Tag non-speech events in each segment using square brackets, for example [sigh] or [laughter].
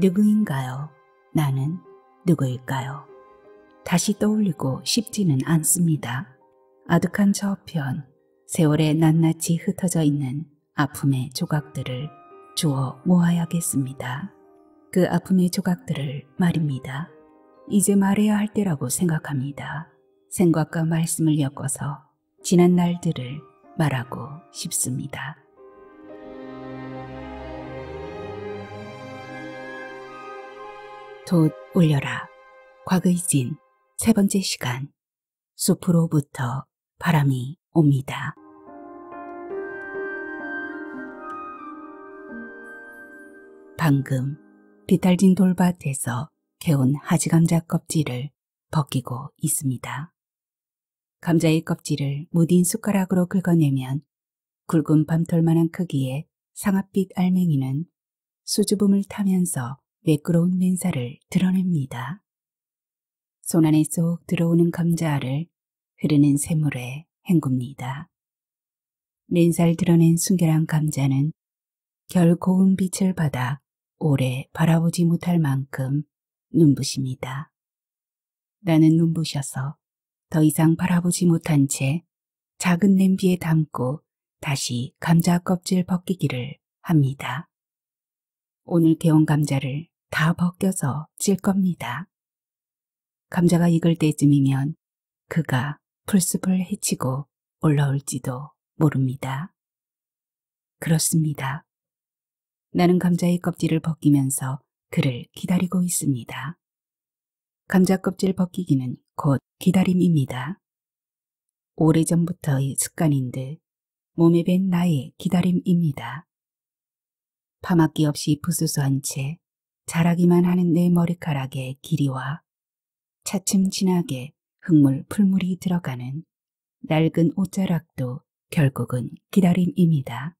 누구인가요? 나는 누구일까요? 다시 떠올리고 싶지는 않습니다. 아득한 저편, 세월에 낱낱이 흩어져 있는 아픔의 조각들을 주워 모아야겠습니다. 그 아픔의 조각들을 말입니다. 이제 말해야 할 때라고 생각합니다. 생각과 말씀을 엮어서 지난 날들을 말하고 싶습니다. 돛 올려라. 곽의진 세 번째 시간. 숲으로부터 바람이 옵니다. 방금 비탈진 돌밭에서 개운 하지 감자 껍질을 벗기고 있습니다. 감자의 껍질을 무딘 숟가락으로 긁어내면 굵은 밤털만한 크기의 상아빛 알맹이는 수줍음을 타면서 매끄러운 맨살을 드러냅니다. 손 안에 쏙 들어오는 감자알을 흐르는 샘물에 헹굽니다. 맨살 드러낸 순결한 감자는 결 고운 빛을 받아 오래 바라보지 못할 만큼 눈부십니다. 나는 눈부셔서 더 이상 바라보지 못한 채 작은 냄비에 담고 다시 감자 껍질 벗기기를 합니다. 오늘 개운 감자를 다벗겨서질 겁니다. 감자가 익을 때쯤이면 그가 풀숲을 헤치고 올라올지도 모릅니다. 그렇습니다. 나는 감자의 껍질을 벗기면서 그를 기다리고 있습니다. 감자 껍질 벗기기는 곧 기다림입니다. 오래전부터의 습관인 듯 몸에 밴 나의 기다림입니다. 파마기 없이 부수수한 채 자라기만 하는 내 머리카락의 길이와 차츰 진하게 흙물 풀물이 들어가는 낡은 옷자락도 결국은 기다림입니다.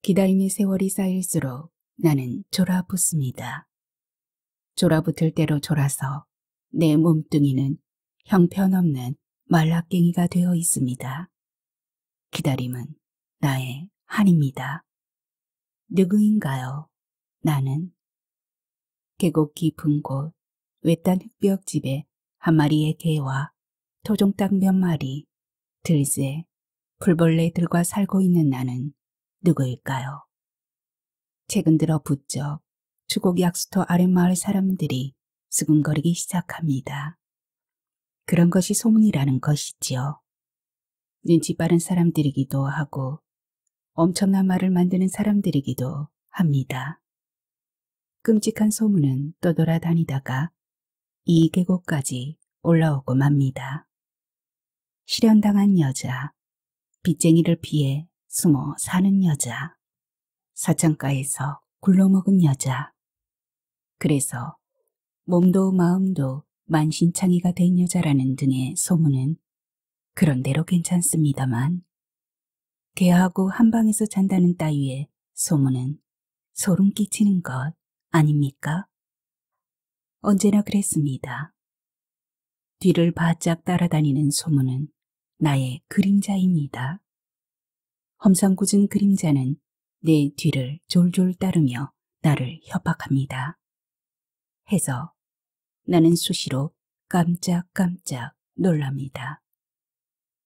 기다림의 세월이 쌓일수록 나는 졸아붙습니다. 졸아붙을 대로 졸아서 내 몸뚱이는 형편없는 말라깽이가 되어 있습니다. 기다림은 나의 한입니다. 누구인가요? 나는 계곡 깊은 곳 외딴 흙벽집에 한 마리의 개와 토종닭 몇 마리, 들새, 풀벌레들과 살고 있는 나는 누구일까요? 최근 들어 부쩍 주곡 약수터 아랫마을 사람들이 수근거리기 시작합니다. 그런 것이 소문이라는 것이지요. 눈치 빠른 사람들이기도 하고 엄청난 말을 만드는 사람들이기도 합니다. 끔찍한 소문은 떠돌아다니다가 이 계곡까지 올라오고 맙니다. 실현당한 여자, 빚쟁이를 피해 숨어 사는 여자, 사창가에서 굴러먹은 여자. 그래서 몸도 마음도 만신창이가 된 여자라는 등의 소문은 그런대로 괜찮습니다만 개하고 한방에서 잔다는 따위의 소문은 소름 끼치는 것 아닙니까? 언제나 그랬습니다. 뒤를 바짝 따라다니는 소문은 나의 그림자입니다. 험상궂은 그림자는 내 뒤를 졸졸 따르며 나를 협박합니다. 해서 나는 수시로 깜짝깜짝 놀랍니다.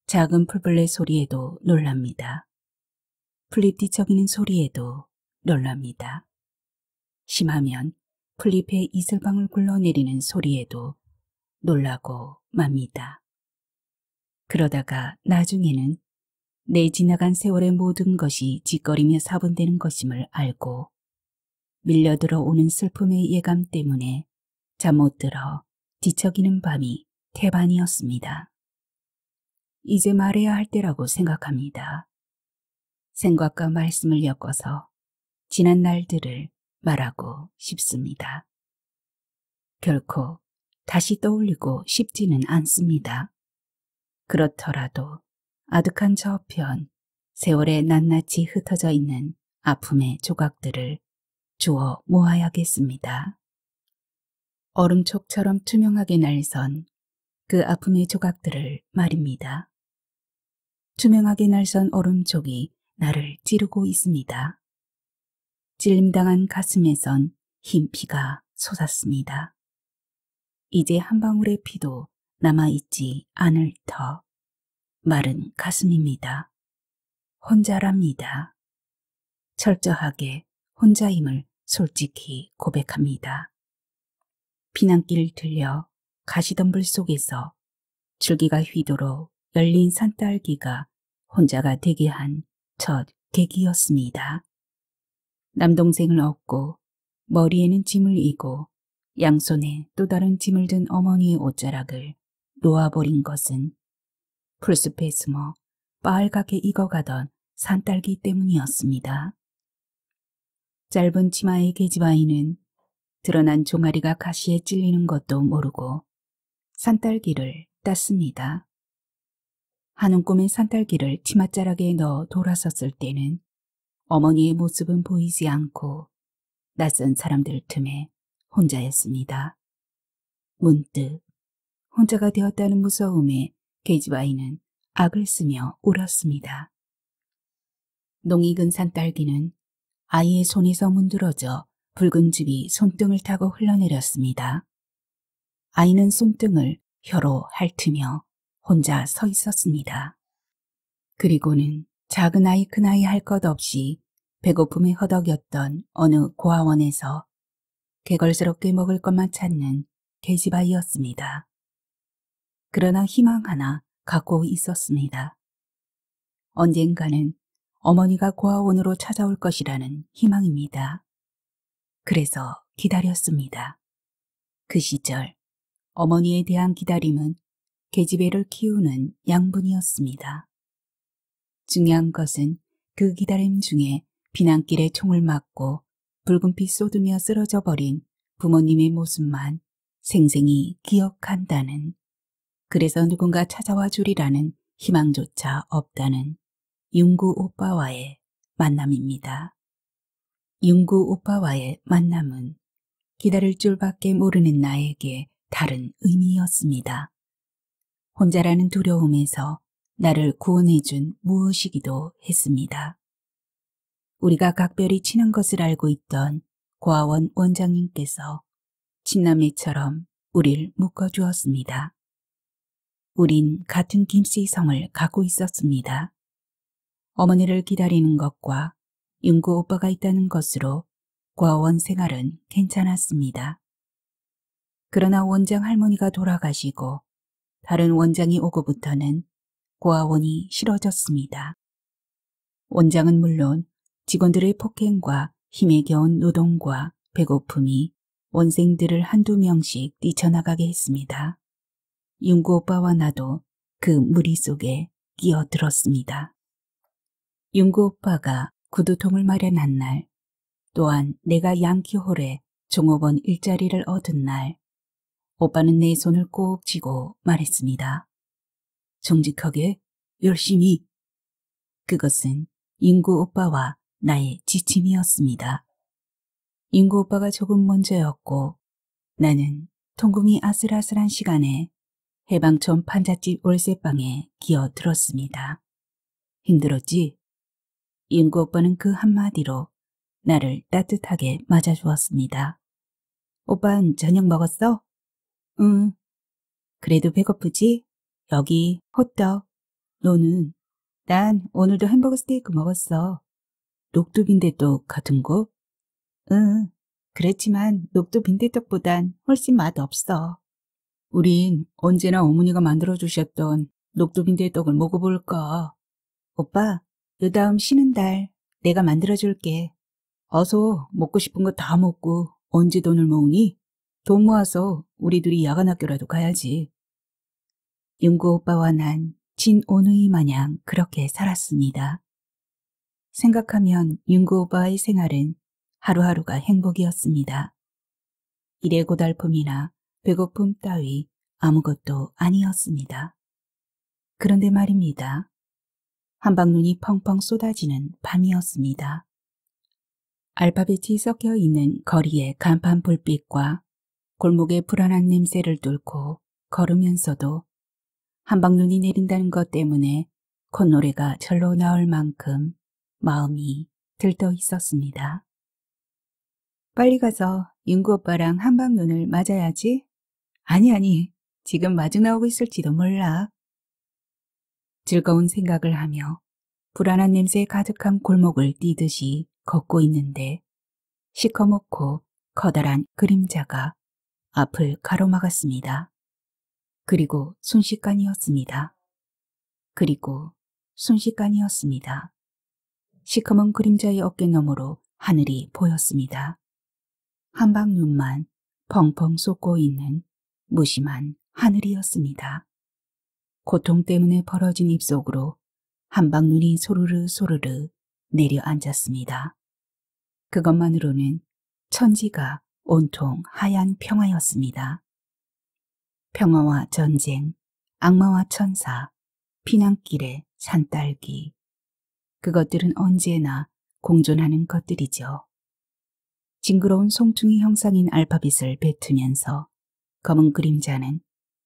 작은 풀벌레 소리에도 놀랍니다. 플립디적이는 소리에도 놀랍니다. 심하면 플립의 이슬방을 굴러내리는 소리에도 놀라고 맙니다. 그러다가 나중에는 내 지나간 세월의 모든 것이 짓거리며 사분되는 것임을 알고 밀려들어 오는 슬픔의 예감 때문에 잠 못 들어 뒤척이는 밤이 태반이었습니다. 이제 말해야 할 때라고 생각합니다. 생각과 말씀을 엮어서 지난 날들을 말하고 싶습니다. 결코 다시 떠올리고 싶지는 않습니다. 그렇더라도 아득한 저편 세월에 낱낱이 흩어져 있는 아픔의 조각들을 주워 모아야겠습니다. 얼음촉처럼 투명하게 날선 그 아픔의 조각들을 말입니다. 투명하게 날선 얼음촉이 나를 찌르고 있습니다. 찔림당한 가슴에선 흰 피가 솟았습니다. 이제 한 방울의 피도 남아있지 않을 터 마른 가슴입니다. 혼자랍니다. 철저하게 혼자임을 솔직히 고백합니다. 피난길 들려 가시덤불 속에서 줄기가 휘도록 열린 산딸기가 혼자가 되게 한 첫 계기였습니다. 남동생을 업고 머리에는 짐을 이고 양손에 또 다른 짐을 든 어머니의 옷자락을 놓아버린 것은 풀숲에 숨어 빨갛게 익어가던 산딸기 때문이었습니다. 짧은 치마의 계집아이는 드러난 종아리가 가시에 찔리는 것도 모르고 산딸기를 땄습니다. 한움꿈의 산딸기를 치맛자락에 넣어 돌아섰을 때는 어머니의 모습은 보이지 않고 낯선 사람들 틈에 혼자였습니다. 문득 혼자가 되었다는 무서움에 계집아이는 악을 쓰며 울었습니다. 농익은 산딸기는 아이의 손에서 문드러져 붉은 집이 손등을 타고 흘러내렸습니다. 아이는 손등을 혀로 핥으며 혼자 서 있었습니다. 그리고는 작은 아이 큰 아이 할 것 없이 배고픔에 허덕였던 어느 고아원에서 개걸스럽게 먹을 것만 찾는 계집아이였습니다. 그러나 희망 하나 갖고 있었습니다. 언젠가는 어머니가 고아원으로 찾아올 것이라는 희망입니다. 그래서 기다렸습니다. 그 시절 어머니에 대한 기다림은 계집애를 키우는 양분이었습니다. 중요한 것은 그 기다림 중에 비난길에 총을 맞고 붉은빛 쏟으며 쓰러져 버린 부모님의 모습만 생생히 기억한다는 그래서 누군가 찾아와 주리라는 희망조차 없다는 윤구 오빠와의 만남입니다. 윤구 오빠와의 만남은 기다릴 줄밖에 모르는 나에게 다른 의미였습니다. 혼자라는 두려움에서 나를 구원해준 무엇이기도 했습니다. 우리가 각별히 친한 것을 알고 있던 고아원 원장님께서 친남매처럼 우릴 묶어주었습니다. 우린 같은 김씨 성을 갖고 있었습니다. 어머니를 기다리는 것과 윤구 오빠가 있다는 것으로 과원 생활은 괜찮았습니다. 그러나 원장 할머니가 돌아가시고 다른 원장이 오고부터는 고아원이 싫어졌습니다. 원장은 물론 직원들의 폭행과 힘에 겨운 노동과 배고픔이 원생들을 한두 명씩 뛰쳐나가게 했습니다. 윤구 오빠와 나도 그 무리 속에 끼어들었습니다. 윤구 오빠가 구두통을 마련한 날, 또한 내가 양키홀에 종업원 일자리를 얻은 날, 오빠는 내 손을 꼭 쥐고 말했습니다. 정직하게, 열심히. 그것은 인구 오빠와 나의 지침이었습니다. 인구 오빠가 조금 먼저였고 나는 통금이 아슬아슬한 시간에 해방촌 판잣집 월세방에 기어들었습니다. 힘들었지? 인구 오빠는 그 한마디로 나를 따뜻하게 맞아주었습니다. 오빤 저녁 먹었어? 응. 그래도 배고프지? 여기 호떡. 너는? 난 오늘도 햄버거 스테이크 먹었어. 녹두빈대떡 같은 거? 응. 그렇지만 녹두빈대떡보단 훨씬 맛없어. 우린 언제나 어머니가 만들어주셨던 녹두빈대떡을 먹어볼까. 오빠, 요 다음 쉬는 달 내가 만들어줄게. 어서 먹고 싶은 거 다 먹고 언제 돈을 모으니? 돈 모아서 우리 둘이 야간 학교라도 가야지. 윤구 오빠와 난 진오누이 마냥 그렇게 살았습니다. 생각하면 윤구 오빠의 생활은 하루하루가 행복이었습니다. 일의 고달픔이나 배고픔 따위 아무것도 아니었습니다. 그런데 말입니다. 한방눈이 펑펑 쏟아지는 밤이었습니다. 알파벳이 섞여 있는 거리의 간판 불빛과 골목의 불안한 냄새를 뚫고 걸으면서도 한방눈이 내린다는 것 때문에 콧노래가 절로 나올 만큼 마음이 들떠 있었습니다. 빨리 가서 윤구 오빠랑 한방눈을 맞아야지. 아니 아니, 지금 마주 나오고 있을지도 몰라. 즐거운 생각을 하며 불안한 냄새 가득한 골목을 뛰듯이 걷고 있는데 시커멓고 커다란 그림자가 앞을 가로막았습니다. 그리고 순식간이었습니다. 그리고 순식간이었습니다. 시커먼 그림자의 어깨 너머로 하늘이 보였습니다. 한방 눈만 펑펑 쏟고 있는 무심한 하늘이었습니다. 고통 때문에 벌어진 입속으로 한방 눈이 소르르 소르르 내려앉았습니다. 그것만으로는 천지가 온통 하얀 평화였습니다. 평화와 전쟁, 악마와 천사, 피난길의 산딸기. 그것들은 언제나 공존하는 것들이죠. 징그러운 송충이 형상인 알파벳을 뱉으면서 검은 그림자는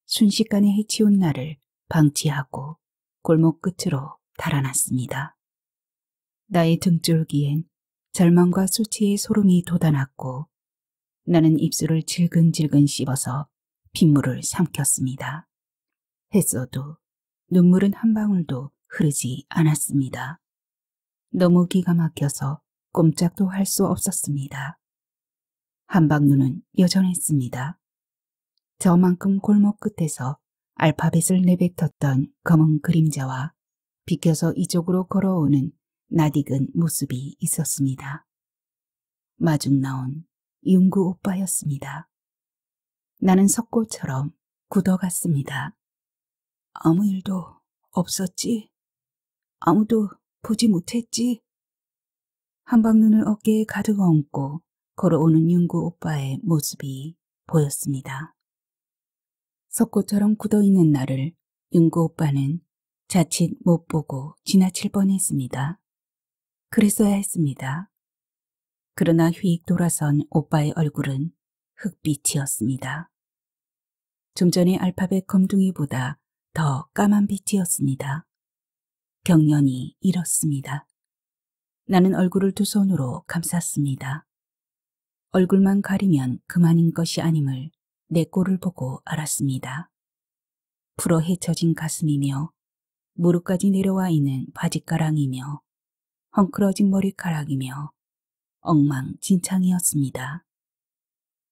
순식간에 해치운 날을 방치하고 골목 끝으로 달아났습니다. 나의 등줄기엔 절망과 수치의 소름이 돋아났고 나는 입술을 질근질근 씹어서 빗물을 삼켰습니다. 했어도 눈물은 한 방울도 흐르지 않았습니다. 너무 기가 막혀서 꼼짝도 할 수 없었습니다. 한방눈은 여전했습니다. 저만큼 골목 끝에서 알파벳을 내뱉었던 검은 그림자와 비켜서 이쪽으로 걸어오는 나딕은 모습이 있었습니다. 마중 나온 윤구 오빠였습니다. 나는 석고처럼 굳어갔습니다. 아무 일도 없었지? 아무도 보지 못했지? 한방눈을 어깨에 가득 얹고 걸어오는 윤구 오빠의 모습이 보였습니다. 석고처럼 굳어있는 나를 윤구 오빠는 자칫 못 보고 지나칠 뻔했습니다. 그랬어야 했습니다. 그러나 휙 돌아선 오빠의 얼굴은 흑빛이었습니다. 좀 전에 알파벳 검둥이보다 더 까만 빛이었습니다. 경련이 이었습니다 나는 얼굴을 두 손으로 감쌌습니다. 얼굴만 가리면 그만인 것이 아님을 내 꼴을 보고 알았습니다. 풀어 헤쳐진 가슴이며 무릎까지 내려와 있는 바짓가랑이며 헝클어진 머리카락이며 엉망진창이었습니다.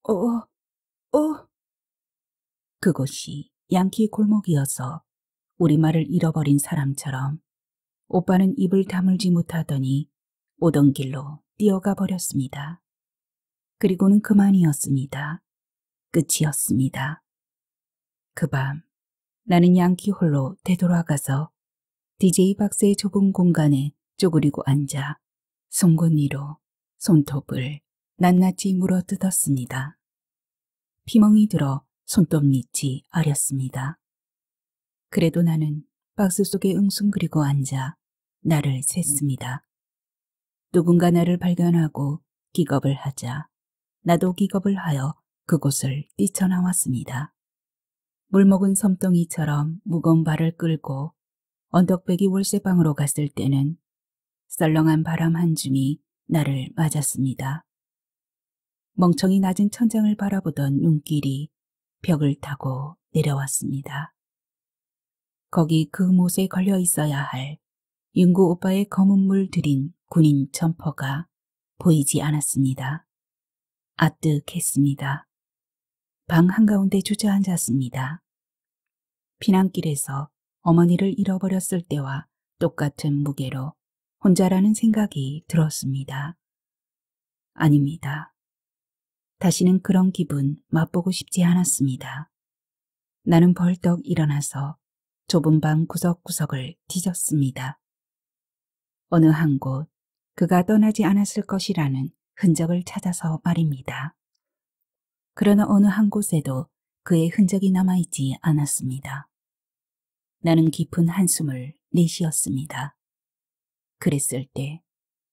어, 어, 어. 그곳이 양키 골목이어서 우리말을 잃어버린 사람처럼 오빠는 입을 다물지 못하더니 오던 길로 뛰어가 버렸습니다. 그리고는 그만이었습니다. 끝이었습니다. 그 밤 나는 양키 홀로 되돌아가서 DJ 박스의 좁은 공간에 쪼그리고 앉아 송곳니로 손톱을 낱낱이 물어뜯었습니다. 피멍이 들어 손톱 밑이 아렸습니다. 그래도 나는 박스 속에 응숭그리고 앉아 나를 셌습니다. 누군가 나를 발견하고 기겁을 하자 나도 기겁을 하여 그곳을 뛰쳐나왔습니다. 물먹은 섬덩이처럼 무거운 발을 끌고 언덕배기 월세방으로 갔을 때는 썰렁한 바람 한 줌이 나를 맞았습니다. 멍청이 낮은 천장을 바라보던 눈길이 벽을 타고 내려왔습니다. 거기 그 못에 걸려 있어야 할 윤구 오빠의 검은 물 들인 군인 점퍼가 보이지 않았습니다. 아뜩했습니다. 방 한가운데 주저앉았습니다. 피난길에서 어머니를 잃어버렸을 때와 똑같은 무게로 혼자라는 생각이 들었습니다. 아닙니다. 다시는 그런 기분 맛보고 싶지 않았습니다. 나는 벌떡 일어나서 좁은 방 구석구석을 뒤졌습니다. 어느 한 곳 그가 떠나지 않았을 것이라는 흔적을 찾아서 말입니다. 그러나 어느 한 곳에도 그의 흔적이 남아있지 않았습니다. 나는 깊은 한숨을 내쉬었습니다. 그랬을 때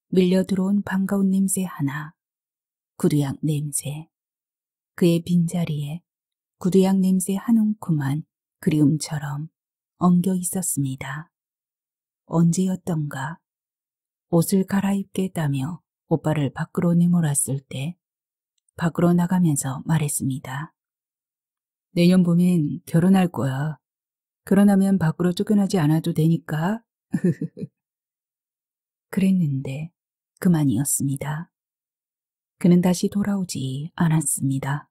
밀려 들어온 반가운 냄새 하나 구두약 냄새. 그의 빈자리에 구두약 냄새 한움큼한 그리움처럼 엉겨 있었습니다. 언제였던가 옷을 갈아입겠다며 오빠를 밖으로 내몰았을 때 밖으로 나가면서 말했습니다. 내년 봄엔 결혼할 거야. 그러나면 밖으로 쫓겨나지 않아도 되니까. [laughs] 그랬는데 그만이었습니다. 그는 다시 돌아오지 않았습니다.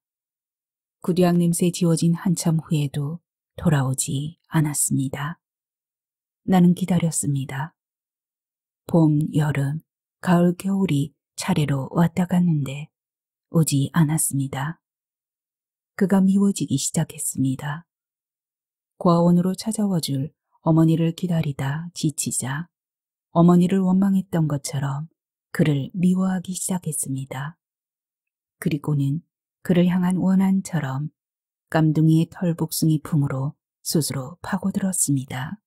구두약 냄새 지워진 한참 후에도 돌아오지 않았습니다. 나는 기다렸습니다. 봄, 여름, 가을, 겨울이 차례로 왔다 갔는데 오지 않았습니다. 그가 미워지기 시작했습니다. 과원으로 찾아와 줄 어머니를 기다리다 지치자 어머니를 원망했던 것처럼 그를 미워하기 시작했습니다. 그리고는 그를 향한 원한처럼 깜둥이의 털복숭이 품으로 스스로 파고들었습니다.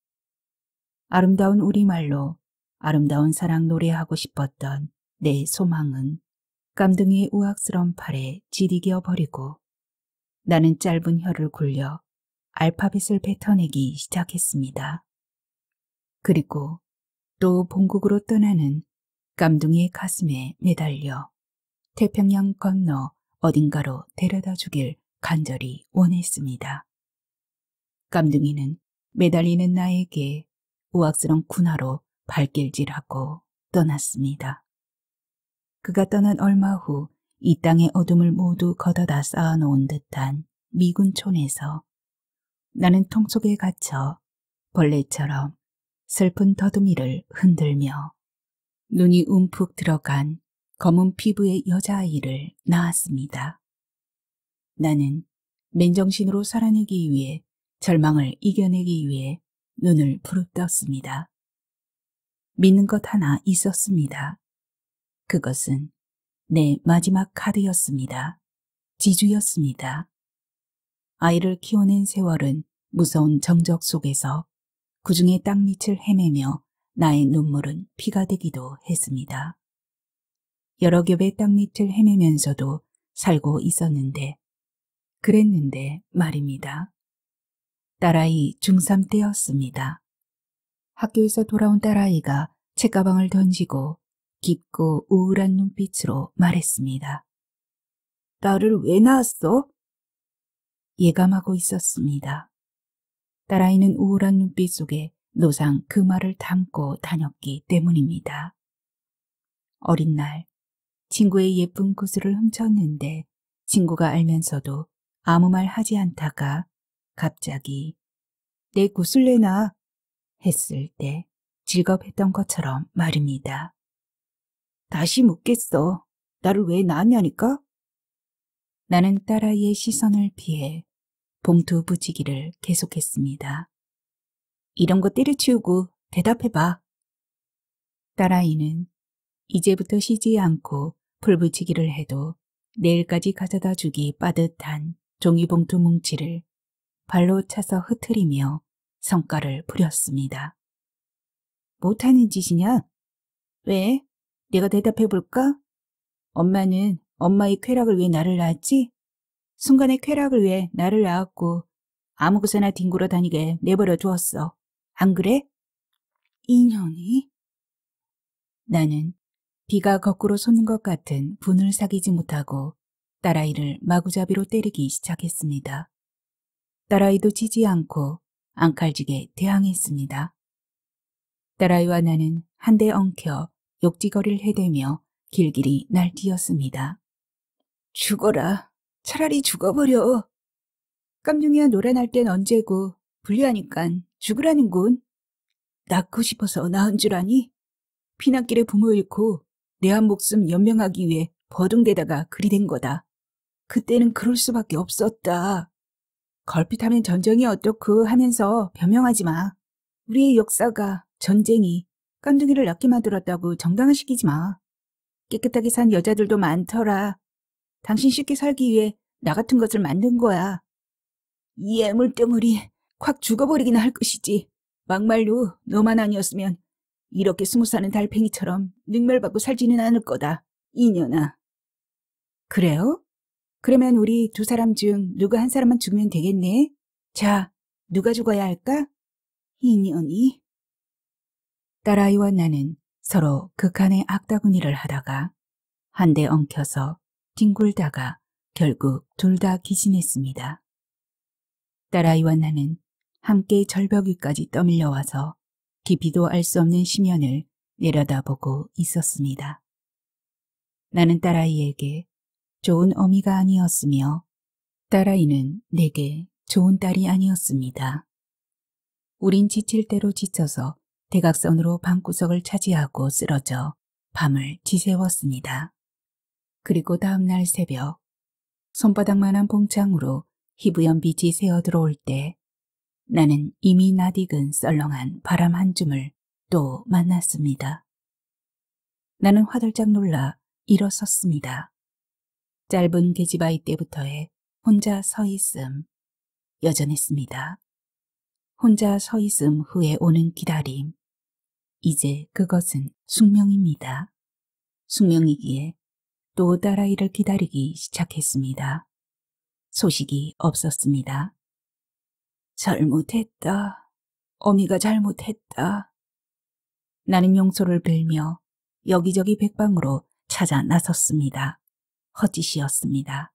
아름다운 우리말로 아름다운 사랑 노래하고 싶었던 내 소망은 깜둥이의 우악스러운 팔에 지디겨 버리고 나는 짧은 혀를 굴려 알파벳을 뱉어내기 시작했습니다. 그리고 또 본국으로 떠나는 깜둥이의 가슴에 매달려 태평양 건너 어딘가로 데려다 주길 간절히 원했습니다. 깜둥이는 매달리는 나에게 우악스런 군화로 발길질하고 떠났습니다. 그가 떠난 얼마 후 이 땅의 어둠을 모두 걷어다 쌓아놓은 듯한 미군촌에서 나는 통속에 갇혀 벌레처럼 슬픈 더듬이를 흔들며 눈이 움푹 들어간 검은 피부의 여자아이를 낳았습니다. 나는 맨정신으로 살아내기 위해 절망을 이겨내기 위해 눈을 부릅떴습니다. 믿는 것 하나 있었습니다. 그것은 내 마지막 카드였습니다. 지주였습니다. 아이를 키워낸 세월은 무서운 정적 속에서 그중에 땅 밑을 헤매며 나의 눈물은 피가 되기도 했습니다. 여러 겹의 땅 밑을 헤매면서도 살고 있었는데 그랬는데 말입니다. 딸아이 중3 때였습니다. 학교에서 돌아온 딸아이가 책가방을 던지고 깊고 우울한 눈빛으로 말했습니다. 나를 왜 낳았어? 예감하고 있었습니다. 딸아이는 우울한 눈빛 속에 노상 그 말을 담고 다녔기 때문입니다. 어린 날 친구의 예쁜 구슬을 훔쳤는데 친구가 알면서도 아무 말 하지 않다가 갑자기 내 구슬 내놔 했을 때 즐겁했던 것처럼 말입니다. 다시 묻겠어. 나를 왜 낳았냐니까? 나는 딸아이의 시선을 피해 봉투 부지기를 계속했습니다. 이런 거 때려치우고 대답해봐. 딸아이는 이제부터 쉬지 않고 풀붙이기를 해도 내일까지 가져다 주기 빠듯한 종이봉투 뭉치를 발로 차서 흐트리며 성과를 부렸습니다. 못하는 짓이냐? 왜? 내가 대답해볼까? 엄마는 엄마의 쾌락을 위해 나를 낳았지? 순간의 쾌락을 위해 나를 낳았고 아무 곳에나 뒹굴어 다니게 내버려 두었어. 안 그래? 인연이? 나는 비가 거꾸로 솟는 것 같은 분을 사귀지 못하고 딸아이를 마구잡이로 때리기 시작했습니다. 딸아이도 지지 않고 앙칼지게 대항했습니다. 딸아이와 나는 한대 엉켜 욕지거리를 해대며 길길이 날뛰었습니다. 죽어라. 차라리 죽어버려. 깜둥이와 노란날땐 언제고 불리하니깐 죽으라는군. 낳고 싶어서 낳은 줄 아니? 피난길에 부모 잃고 내한 목숨 연명하기 위해 버둥대다가 그리 된 거다. 그때는 그럴 수밖에 없었다. 걸핏하면 전쟁이 어떻고 하면서 변명하지 마. 우리의 역사가 전쟁이 깐둥이를 낮게 만들었다고 정당화시키지 마. 깨끗하게 산 여자들도 많더라. 당신 쉽게 살기 위해 나 같은 것을 만든 거야. 이 애물덩어리 콱죽어버리긴할 것이지. 막말로 너만 아니었으면 이렇게 스무 사는 달팽이처럼 능멸받고 살지는 않을 거다. 인년아 그래요? 그러면 우리 두 사람 중 누가 한 사람만 죽으면 되겠네. 자, 누가 죽어야 할까? 인년이 딸아이와 나는 서로 극한의 악다구니를 하다가 한 대 엉켜서 뒹굴다가 결국 둘 다 기진했습니다. 딸아이와 나는 함께 절벽 위까지 떠밀려와서 깊이도 알 수 없는 심연을 내려다보고 있었습니다. 나는 딸아이에게 좋은 어미가 아니었으며 딸아이는 내게 좋은 딸이 아니었습니다. 우린 지칠 대로 지쳐서 대각선으로 방구석을 차지하고 쓰러져 밤을 지새웠습니다. 그리고 다음날 새벽 손바닥만한 봉창으로 희부연 빛이 새어 들어올 때 나는 이미 낯익은 썰렁한 바람 한 줌을 또 만났습니다. 나는 화들짝 놀라 일어섰습니다. 짧은 계집아이 때부터의 혼자 서 있음 여전했습니다. 혼자 서 있음 후에 오는 기다림. 이제 그것은 숙명입니다. 숙명이기에 또 딸아이를 기다리기 시작했습니다. 소식이 없었습니다. 잘못했다. 어미가 잘못했다. 나는 용서를 빌며 여기저기 백방으로 찾아 나섰습니다. 헛짓이었습니다.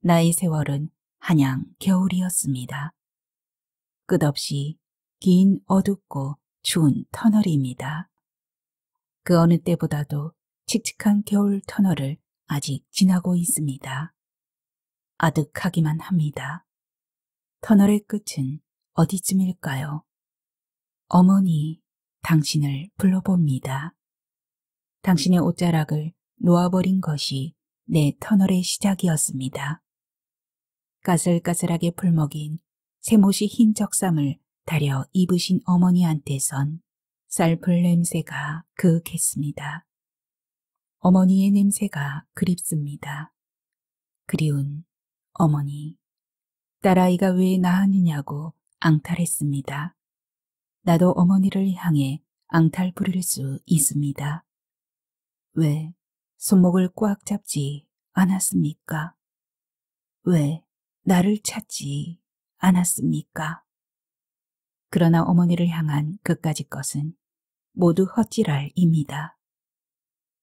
나의 세월은 한양 겨울이었습니다. 끝없이 긴 어둡고 추운 터널입니다. 그 어느 때보다도 칙칙한 겨울 터널을 아직 지나고 있습니다. 아득하기만 합니다. 터널의 끝은 어디쯤일까요? 어머니, 당신을 불러봅니다. 당신의 옷자락을 놓아버린 것이 내 터널의 시작이었습니다. 까슬까슬하게 풀먹인 새모시흰 적삼을 다려 입으신 어머니한테선 쌀풀 냄새가 그윽했습니다. 어머니의 냄새가 그립습니다. 그리운 어머니. 딸아이가 왜나으이냐고 앙탈했습니다. 나도 어머니를 향해 앙탈 부릴 수 있습니다. 왜 손목을 꽉 잡지 않았습니까? 왜 나를 찾지 않았습니까? 그러나 어머니를 향한 그까지 것은 모두 헛질랄입니다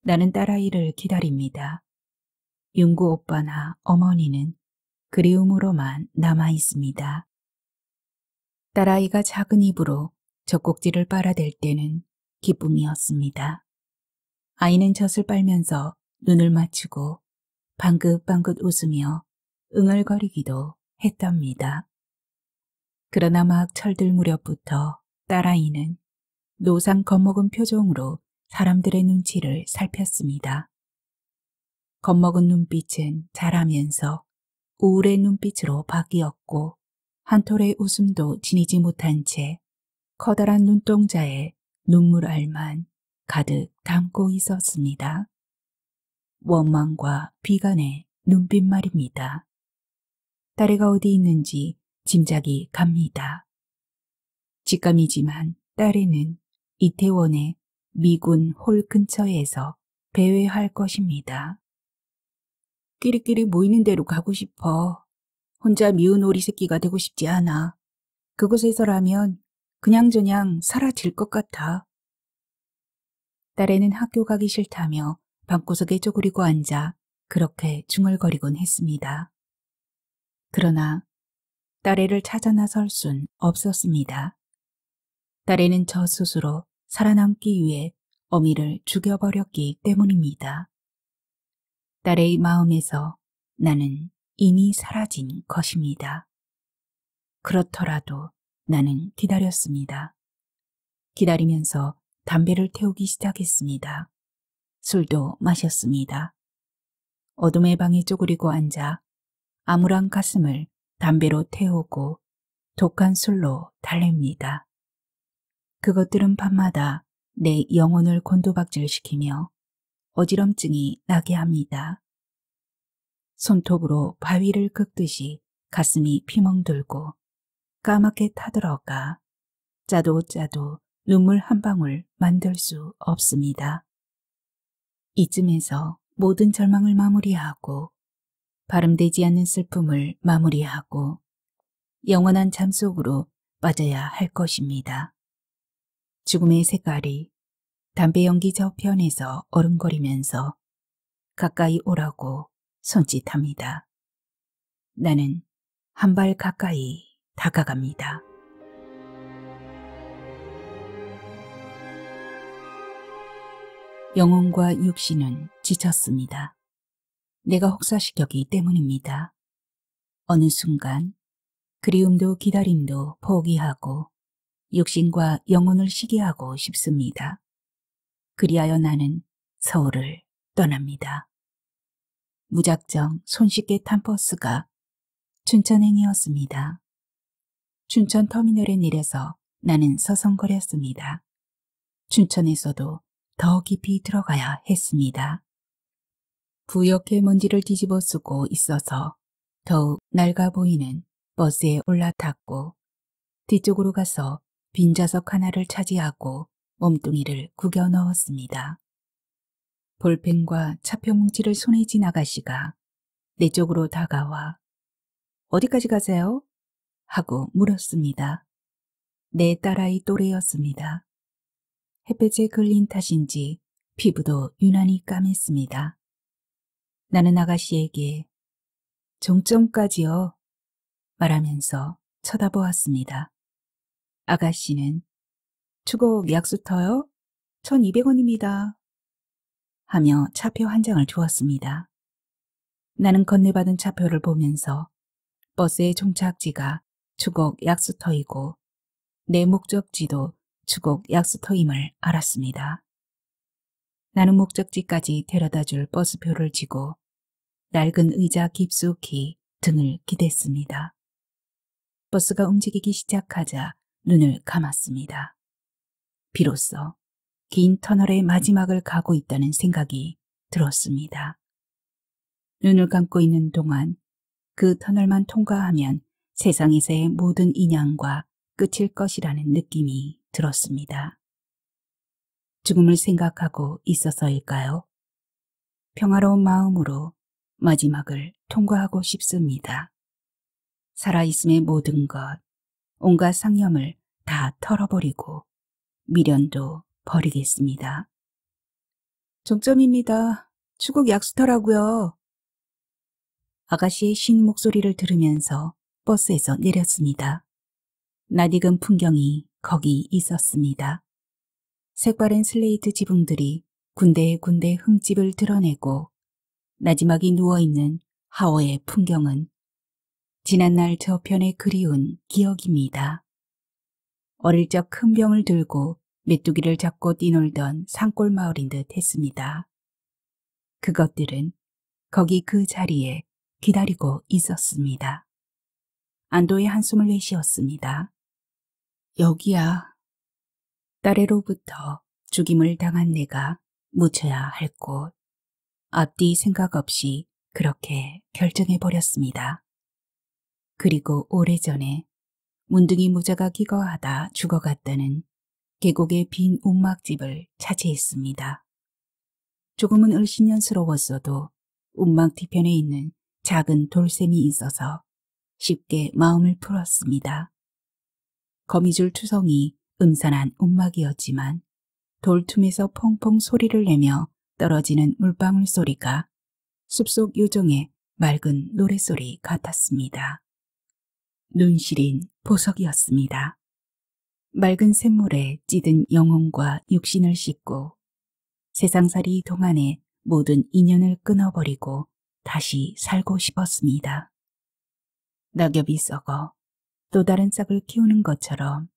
나는 딸아이를 기다립니다. 윤구 오빠나 어머니는 그리움으로만 남아 있습니다. 딸아이가 작은 입으로 젖꼭지를 빨아댈 때는 기쁨이었습니다. 아이는 젖을 빨면서 눈을 맞추고 방긋방긋 웃으며 응얼거리기도 했답니다. 그러나 막 철들 무렵부터 딸아이는 노상 겁먹은 표정으로 사람들의 눈치를 살폈습니다. 겁먹은 눈빛은 자라면서 우울의 눈빛으로 바뀌었고 한 톨의 웃음도 지니지 못한 채 커다란 눈동자에 눈물 알만 가득 담고 있었습니다. 원망과 비관의 눈빛 말입니다. 딸애가 어디 있는지 짐작이 갑니다. 직감이지만 딸애는 이태원의 미군 홀 근처에서 배회할 것입니다. 끼리끼리 모이는 대로 가고 싶어. 혼자 미운 오리 새끼가 되고 싶지 않아. 그곳에서라면 그냥저냥 사라질 것 같아. 딸애는 학교 가기 싫다며 방구석에 쪼그리고 앉아 그렇게 중얼거리곤 했습니다. 그러나 딸애를 찾아 나설 순 없었습니다. 딸애는 저 스스로 살아남기 위해 어미를 죽여버렸기 때문입니다. 딸의 마음에서 나는 이미 사라진 것입니다. 그렇더라도 나는 기다렸습니다. 기다리면서 담배를 태우기 시작했습니다. 술도 마셨습니다. 어둠의 방에 쪼그리고 앉아 암울한 가슴을 담배로 태우고 독한 술로 달랩니다. 그것들은 밤마다 내 영혼을 곤두박질시키며 어지럼증이 나게 합니다. 손톱으로 바위를 긁듯이 가슴이 피멍 들고 까맣게 타들어가 짜도 짜도 눈물 한 방울 만들 수 없습니다. 이쯤에서 모든 절망을 마무리하고 발음되지 않는 슬픔을 마무리하고 영원한 잠 속으로 빠져야 할 것입니다. 죽음의 색깔이 담배 연기 저편에서 어른거리면서 가까이 오라고 손짓합니다. 나는 한 발 가까이 다가갑니다. 영혼과 육신은 지쳤습니다. 내가 혹사시켰기 때문입니다. 어느 순간 그리움도 기다림도 포기하고 육신과 영혼을 시기하고 싶습니다. 그리하여 나는 서울을 떠납니다. 무작정 손쉽게 탄 버스가 춘천행이었습니다. 춘천 터미널에 내려서 나는 서성거렸습니다. 춘천에서도 더 깊이 들어가야 했습니다. 부옇게 먼지를 뒤집어 쓰고 있어서 더욱 낡아 보이는 버스에 올라탔고 뒤쪽으로 가서 빈 좌석 하나를 차지하고 몸뚱이를 구겨 넣었습니다. 볼펜과 차표뭉치를 손에 쥔 아가씨가 내 쪽으로 다가와 어디까지 가세요? 하고 물었습니다. 내 딸아이 또래였습니다. 햇볕에 걸린 탓인지 피부도 유난히 까맸습니다. 나는 아가씨에게 종점까지요 말하면서 쳐다보았습니다. 아가씨는 주곡 약수터요? 1200원입니다. 하며 차표 한 장을 주었습니다. 나는 건네받은 차표를 보면서 버스의 종착지가 주곡 약수터이고 내 목적지도 주곡 약수터임을 알았습니다. 나는 목적지까지 데려다줄 버스표를 쥐고 낡은 의자 깊숙이 등을 기댔습니다. 버스가 움직이기 시작하자 눈을 감았습니다. 비로소 긴 터널의 마지막을 가고 있다는 생각이 들었습니다. 눈을 감고 있는 동안 그 터널만 통과하면 세상에서의 모든 인양과 끝일 것이라는 느낌이 들었습니다. 죽음을 생각하고 있어서일까요? 평화로운 마음으로 마지막을 통과하고 싶습니다. 살아있음의 모든 것, 온갖 상념을 다 털어버리고 미련도 버리겠습니다. 종점입니다 추국 약수터라고요. 아가씨의 신 목소리를 들으면서 버스에서 내렸습니다. 낯익은 풍경이 거기 있었습니다. 색바른 슬레이트 지붕들이 군데군데 흠집을 드러내고 나지막이 누워있는 하오의 풍경은 지난날 저편의 그리운 기억입니다. 어릴 적 큰 병을 들고 메뚜기를 잡고 뛰놀던 산골 마을인 듯 했습니다. 그것들은 거기 그 자리에 기다리고 있었습니다. 안도의 한숨을 내쉬었습니다. 여기야. 딸애로부터 죽임을 당한 내가 묻혀야 할 곳. 앞뒤 생각 없이 그렇게 결정해버렸습니다. 그리고 오래전에 문둥이 모자가 기거하다 죽어갔다는 계곡의 빈 움막집을 차지했습니다. 조금은 을신년스러웠어도 움막 뒤편에 있는 작은 돌샘이 있어서 쉽게 마음을 풀었습니다. 거미줄 투성이 음산한 움막이었지만 돌틈에서 펑펑 소리를 내며 떨어지는 물방울 소리가 숲속 요정의 맑은 노랫소리 같았습니다. 눈시린 보석이었습니다. 맑은 샘물에 찌든 영혼과 육신을 씻고 세상살이 동안에 모든 인연을 끊어버리고 다시 살고 싶었습니다. 낙엽이 썩어 또 다른 싹을 키우는 것처럼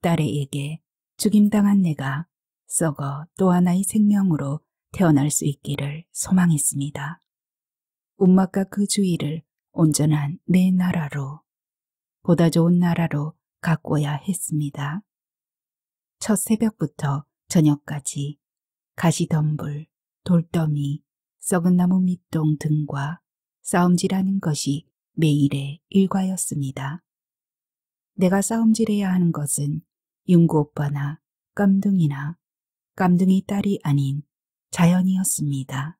딸에게 죽임당한 내가 썩어 또 하나의 생명으로 태어날 수 있기를 소망했습니다. 운마과 그 주위를 온전한 내 나라로 보다 좋은 나라로 가꿔야 했습니다. 첫 새벽부터 저녁까지 가시덤불, 돌더미, 썩은 나무 밑동 등과 싸움질하는 것이 매일의 일과였습니다. 내가 싸움질해야 하는 것은 윤구 오빠나 깜둥이나 깜둥이 딸이 아닌 자연이었습니다.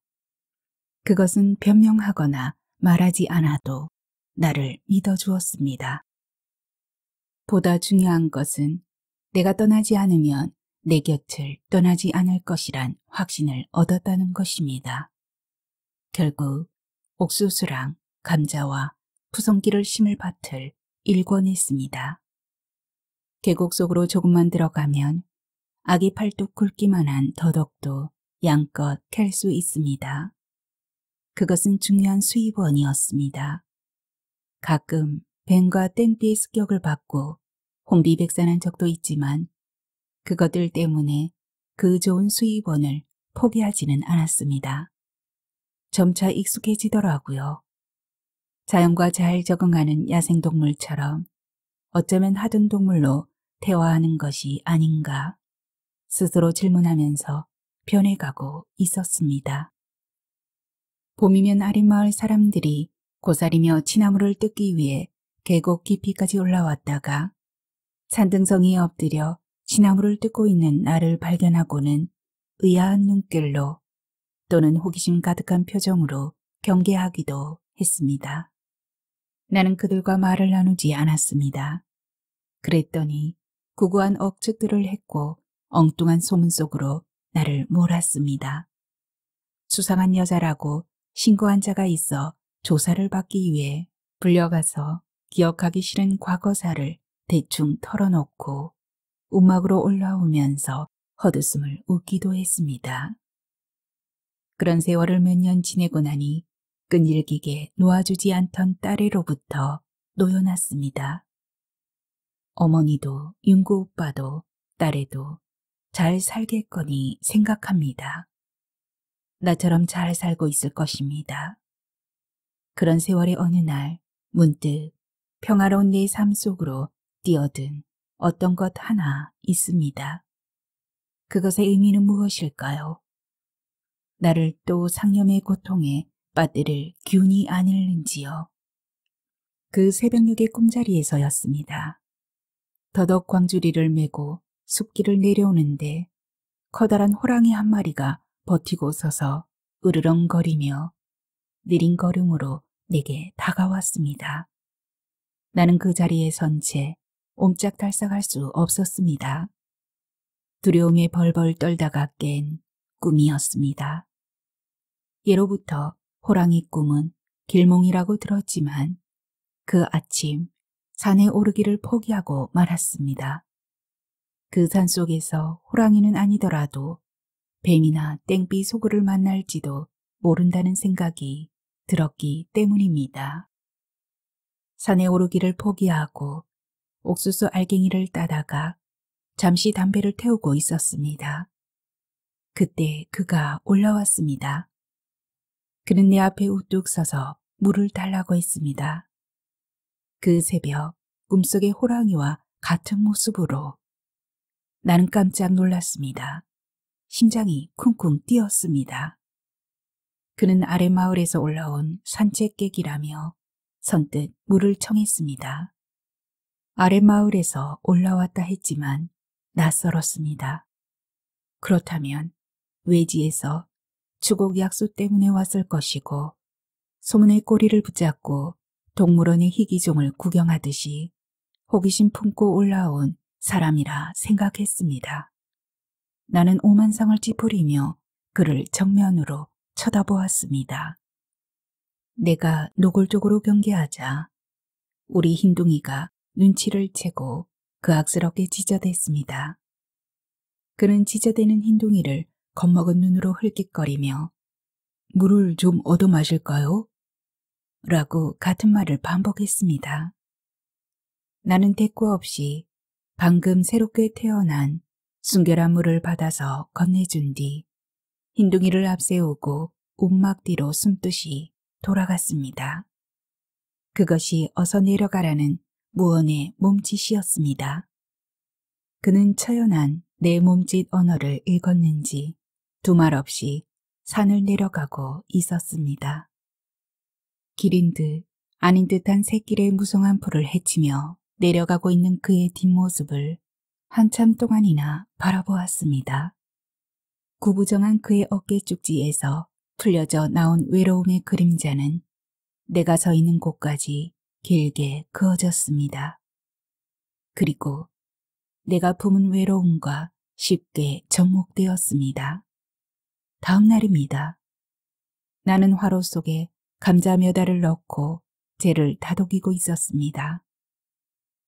그것은 변명하거나 말하지 않아도 나를 믿어주었습니다. 보다 중요한 것은 내가 떠나지 않으면 내 곁을 떠나지 않을 것이란 확신을 얻었다는 것입니다. 결국 옥수수랑 감자와 푸성기를 심을 밭을 일궈냈습니다. 계곡 속으로 조금만 들어가면 아기 팔뚝 굵기만한 더덕도 양껏 캘 수 있습니다. 그것은 중요한 수입원이었습니다. 가끔 뱀과 땡띠의 습격을 받고 혼비백산한 적도 있지만 그것들 때문에 그 좋은 수입원을 포기하지는 않았습니다. 점차 익숙해지더라고요. 자연과 잘 적응하는 야생동물처럼 어쩌면 하던동물로 대화하는 것이 아닌가 스스로 질문하면서 변해가고 있었습니다. 봄이면 아린마을 사람들이 고사리며 치나무를 뜯기 위해 계곡 깊이까지 올라왔다가 산등성이 엎드려 진나무를 뜯고 있는 나를 발견하고는 의아한 눈길로 또는 호기심 가득한 표정으로 경계하기도 했습니다. 나는 그들과 말을 나누지 않았습니다. 그랬더니 구구한 억측들을 했고 엉뚱한 소문 속으로 나를 몰았습니다. 수상한 여자라고 신고한 자가 있어 조사를 받기 위해 불려가서 기억하기 싫은 과거사를 대충 털어놓고 음악으로 올라오면서 헛웃음을 웃기도 했습니다. 그런 세월을 몇 년 지내고 나니 끈질기게 놓아주지 않던 딸애로부터 놓여났습니다. 어머니도 윤구 오빠도 딸애도 잘 살겠거니 생각합니다. 나처럼 잘 살고 있을 것입니다. 그런 세월의 어느 날 문득 평화로운 내 삶 속으로 뛰어든 어떤 것 하나 있습니다. 그것의 의미는 무엇일까요? 나를 또 상념의 고통에 빠뜨릴 균이 아닐는지요. 그 새벽녘의 꿈자리에서였습니다. 더덕 광주리를 메고 숲길을 내려오는데 커다란 호랑이 한 마리가 버티고 서서 으르렁거리며 느린 걸음으로 내게 다가왔습니다. 나는 그 자리에 선 채 옴짝달싹할 수 없었습니다. 두려움에 벌벌 떨다가 깬 꿈이었습니다. 예로부터 호랑이 꿈은 길몽이라고 들었지만 그 아침 산에 오르기를 포기하고 말았습니다. 그 산 속에서 호랑이는 아니더라도 뱀이나 땡비 소굴을 만날지도 모른다는 생각이 들었기 때문입니다. 산에 오르기를 포기하고 옥수수 알갱이를 따다가 잠시 담배를 태우고 있었습니다. 그때 그가 올라왔습니다. 그는 내 앞에 우뚝 서서 물을 달라고 했습니다. 그 새벽 꿈속의 호랑이와 같은 모습으로 나는 깜짝 놀랐습니다. 심장이 쿵쿵 뛰었습니다. 그는 아래 마을에서 올라온 산책객이라며 선뜻 물을 청했습니다. 아랫마을에서 올라왔다 했지만 낯설었습니다. 그렇다면 외지에서 주곡 약수 때문에 왔을 것이고 소문의 꼬리를 붙잡고 동물원의 희귀종을 구경하듯이 호기심 품고 올라온 사람이라 생각했습니다. 나는 오만상을 찌푸리며 그를 정면으로 쳐다보았습니다. 내가 노골적으로 경계하자 우리 흰둥이가 눈치를 채고 그악스럽게 지저댔습니다. 그는 지저대는 흰둥이를 겁먹은 눈으로 흘깃거리며 물을 좀 얻어 마실까요? 라고 같은 말을 반복했습니다. 나는 대꾸 없이 방금 새롭게 태어난 순결한 물을 받아서 건네준 뒤 흰둥이를 앞세우고 움막 뒤로 숨듯이 돌아갔습니다. 그것이 어서 내려가라는 무언의 몸짓이었습니다. 그는 처연한 내 몸짓 언어를 읽었는지 두 말 없이 산을 내려가고 있었습니다. 길인 듯 아닌 듯한 새끼의 무성한 풀을 헤치며 내려가고 있는 그의 뒷모습을 한참 동안이나 바라보았습니다. 구부정한 그의 어깨 쪽지에서 풀려져 나온 외로움의 그림자는 내가 서 있는 곳까지 길게 그어졌습니다. 그리고 내가 품은 외로움과 쉽게 접목되었습니다. 다음 날입니다. 나는 화로 속에 감자 몇 알을 넣고 재를 다독이고 있었습니다.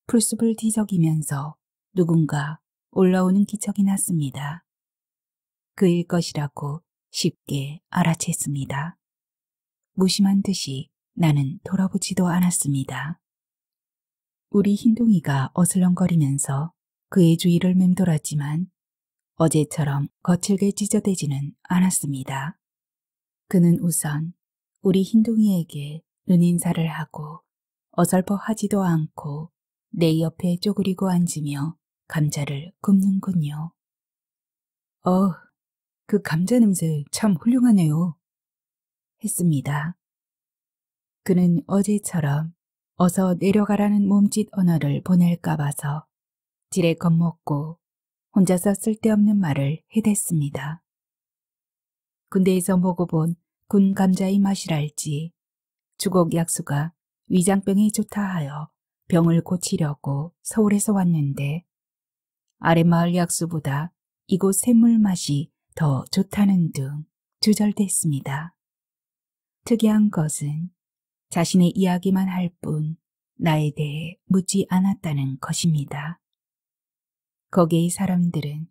풀숲을 뒤적이면서 누군가 올라오는 기척이 났습니다. 그일 것이라고 쉽게 알아챘습니다. 무심한 듯이 나는 돌아보지도 않았습니다. 우리 흰둥이가 어슬렁거리면서 그의 주위를 맴돌았지만 어제처럼 거칠게 찢어대지는 않았습니다. 그는 우선 우리 흰둥이에게 눈인사를 하고 어설퍼하지도 않고 내 옆에 쪼그리고 앉으며 감자를 굽는군요. 어, 그 감자 냄새 참 훌륭하네요. 했습니다. 그는 어제처럼 어서 내려가라는 몸짓 언어를 보낼까 봐서 지레 겁먹고 혼자서 쓸데없는 말을 해댔습니다. 군대에서 먹어본 군 감자의 맛이랄지 주걱 약수가 위장병이 좋다 하여 병을 고치려고 서울에서 왔는데 아랫마을 약수보다 이곳 샘물 맛이 더 좋다는 둥 주절됐습니다. 특이한 것은 자신의 이야기만 할 뿐 나에 대해 묻지 않았다는 것입니다. 거기의 사람들은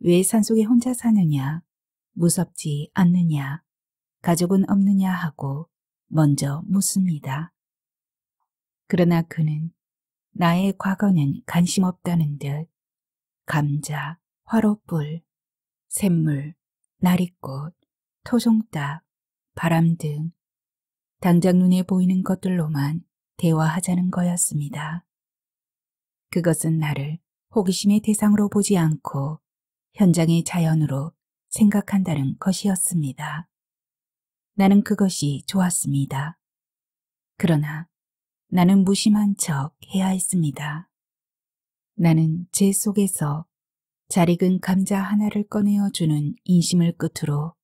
왜 산속에 혼자 사느냐, 무섭지 않느냐, 가족은 없느냐 하고 먼저 묻습니다. 그러나 그는 나의 과거는 관심 없다는 듯 감자, 화로불, 샘물, 나리꽃, 토종닭, 바람 등 당장 눈에 보이는 것들로만 대화하자는 거였습니다. 그것은 나를 호기심의 대상으로 보지 않고 현장의 자연으로 생각한다는 것이었습니다. 나는 그것이 좋았습니다. 그러나 나는 무심한 척 해야 했습니다. 나는 제 속에서 잘 익은 감자 하나를 꺼내어 주는 인심을 끝으로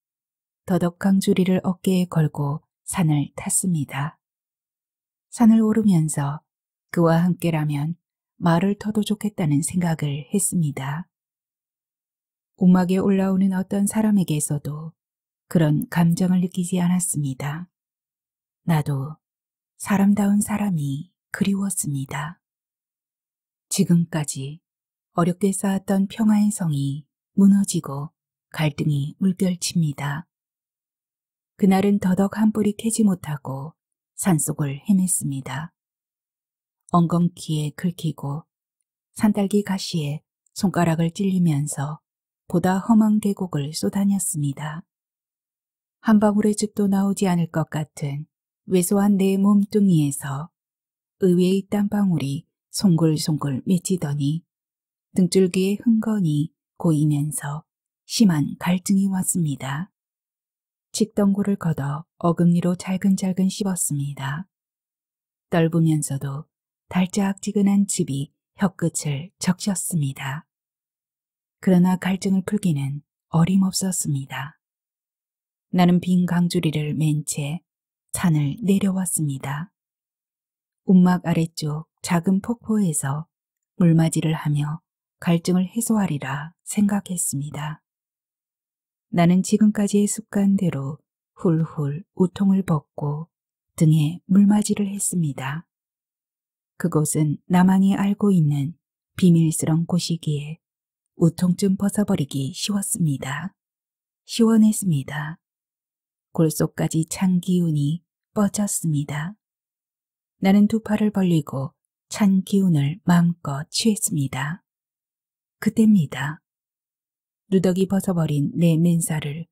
더덕강 주리를 어깨에 걸고 산을 탔습니다. 산을 오르면서 그와 함께라면 말을 터도 좋겠다는 생각을 했습니다. 오막에 올라오는 어떤 사람에게서도 그런 감정을 느끼지 않았습니다. 나도 사람다운 사람이 그리웠습니다. 지금까지 어렵게 쌓았던 평화의 성이 무너지고 갈등이 물결칩니다. 그날은 더덕 한 뿌리 캐지 못하고 산속을 헤맸습니다. 엉겅퀴에 긁히고 산딸기 가시에 손가락을 찔리면서 보다 험한 계곡을 쏘다녔습니다. 한 방울의 즙도 나오지 않을 것 같은 왜소한 내 몸뚱이에서 의외의 땀방울이 송글송글 맺히더니 등줄기에흥건히 고이면서 심한 갈증이 왔습니다. 칡덩굴을 걷어 어금니로 잘근잘근 씹었습니다. 떨부면서도 달짝지근한 집이 혀끝을 적셨습니다. 그러나 갈증을 풀기는 어림없었습니다. 나는 빈 강주리를 맨 채 산을 내려왔습니다. 운막 아래쪽 작은 폭포에서 물맞이를 하며 갈증을 해소하리라 생각했습니다. 나는 지금까지의 습관대로 훌훌 우통을 벗고 등에 물맞이를 했습니다. 그곳은 나만이 알고 있는 비밀스러운 곳이기에 우통쯤 벗어버리기 쉬웠습니다. 시원했습니다. 골속까지 찬 기운이 뻗쳤습니다 나는 두 팔을 벌리고 찬 기운을 마음껏 취했습니다. 그때입니다. 누더기 벗어버린 내 맨살을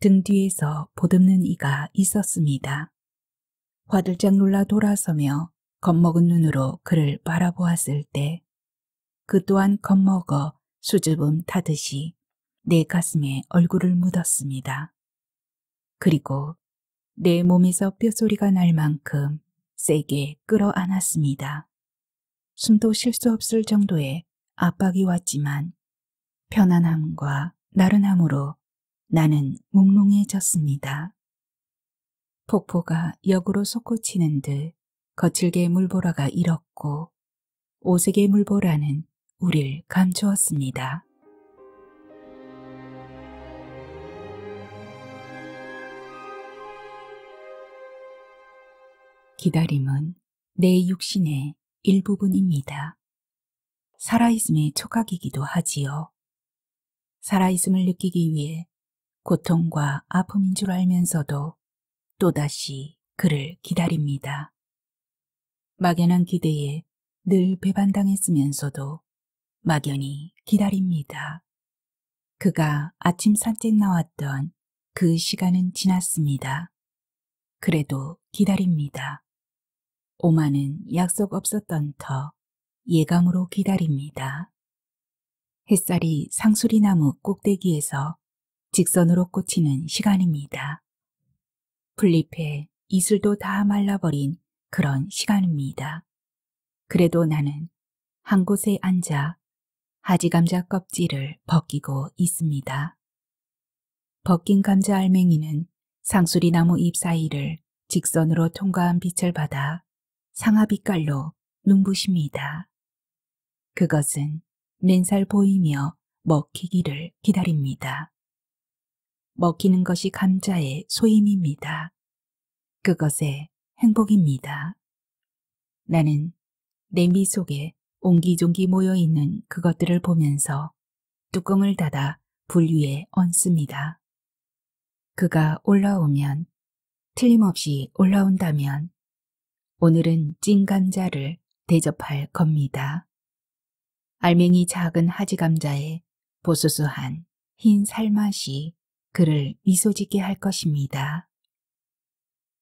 등 뒤에서 보듬는 이가 있었습니다. 화들짝 놀라 돌아서며 겁먹은 눈으로 그를 바라보았을 때 그 또한 겁먹어 수줍음 타듯이 내 가슴에 얼굴을 묻었습니다. 그리고 내 몸에서 뼈소리가 날 만큼 세게 끌어안았습니다. 숨도 쉴 수 없을 정도의 압박이 왔지만 편안함과 나른함으로 나는 몽롱해졌습니다. 폭포가 역으로 솟구치는 듯 거칠게 물보라가 일었고 오색의 물보라는 우릴 감추었습니다. 기다림은 내 육신의 일부분입니다. 살아있음의 촉각이기도 하지요. 살아있음을 느끼기 위해 고통과 아픔인 줄 알면서도 또다시 그를 기다립니다. 막연한 기대에 늘 배반당했으면서도 막연히 기다립니다. 그가 아침 산책 나왔던 그 시간은 지났습니다. 그래도 기다립니다. 오마는 약속 없었던 터 예감으로 기다립니다. 햇살이 상수리나무 꼭대기에서 직선으로 꽂히는 시간입니다. 풀잎에 이슬도 다 말라버린 그런 시간입니다. 그래도 나는 한 곳에 앉아 하지 감자 껍질을 벗기고 있습니다. 벗긴 감자 알맹이는 상수리 나무 잎 사이를 직선으로 통과한 빛을 받아 상아빛깔로 눈부십니다. 그것은 맨살보이며 먹히기를 기다립니다. 먹히는 것이 감자의 소임입니다. 그것의 행복입니다. 나는 냄비 속에 옹기종기 모여있는 그것들을 보면서 뚜껑을 닫아 불 위에 얹습니다. 그가 올라오면 틀림없이 올라온다면 오늘은 찐 감자를 대접할 겁니다. 알맹이 작은 하지감자에 보수수한 흰 살맛이 그를 미소짓게 할 것입니다.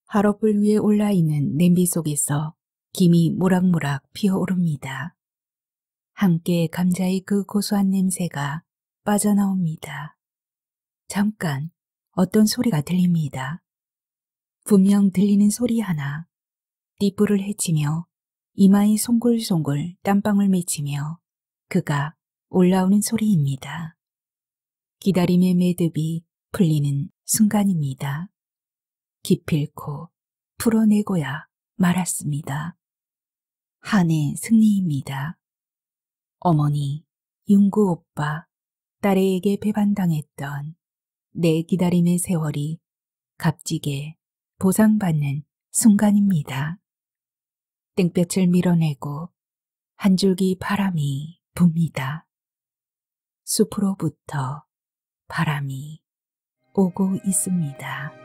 하룻불 위에 올라있는 냄비 속에서 김이 모락모락 피어오릅니다. 함께 감자의 그 고소한 냄새가 빠져나옵니다. 잠깐 어떤 소리가 들립니다. 분명 들리는 소리 하나, 띠뿔을 헤치며 이마에 송글송글 땀방울 맺히며 그가 올라오는 소리입니다. 기다림의 매듭이 풀리는 순간입니다. 기필코 풀어내고야 말았습니다. 한의 승리입니다. 어머니, 윤구 오빠, 딸에게 배반당했던 내 기다림의 세월이 값지게 보상받는 순간입니다. 땡볕을 밀어내고 한 줄기 바람이 봅니다. 숲으로부터 바람이 오고 있습니다.